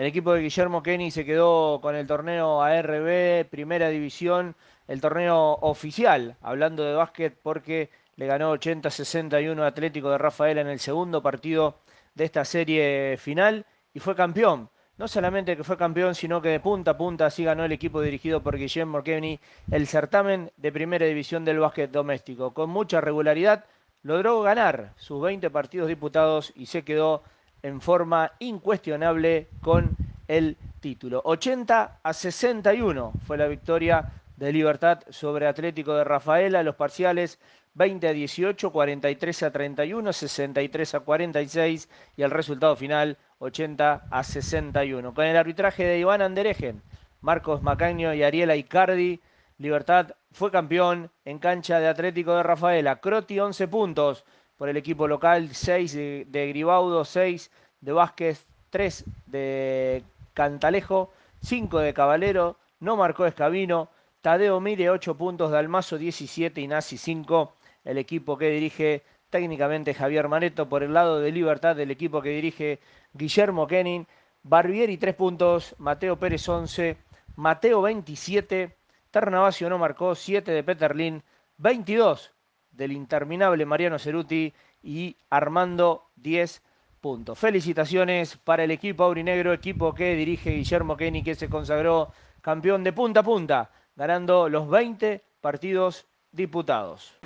El equipo de Guillermo Kenny se quedó con el torneo ARB, primera división, el torneo oficial, hablando de básquet, porque le ganó 80-61 Atlético de Rafael en el segundo partido de esta serie final y fue campeón. No solamente que fue campeón, sino que de punta a punta así ganó el equipo dirigido por Guillermo Kenny el certamen de primera división del básquet doméstico. Con mucha regularidad logró ganar sus 20 partidos diputados y se quedó en forma incuestionable con el título. 80 a 61 fue la victoria de Libertad sobre Atlético de Rafaela, los parciales 20 a 18, 43 a 31, 63 a 46 y el resultado final 80 a 61. Con el arbitraje de Iván Anderejen, Marcos Macaño y Ariela Icardi, Libertad fue campeón en cancha de Atlético de Rafaela. Croti 11 puntos, por el equipo local, 6 de, Gribaudo, 6 de Vázquez, 3 de Cantalejo, 5 de Caballero, no marcó Escabino, Tadeo Mire 8 puntos, Dalmazo 17 y Nazi 5, el equipo que dirige técnicamente Javier Maneto, por el lado de Libertad, el equipo que dirige Guillermo Kenin, Barbieri 3 puntos, Mateo Pérez 11, Mateo 27, Ternavasio no marcó, 7 de Peterlin, 22 del interminable Mariano Ceruti y Armando 10 puntos. Felicitaciones para el equipo aurinegro, equipo que dirige Guillermo Kenny, que se consagró campeón de punta a punta, ganando los 20 partidos diputados.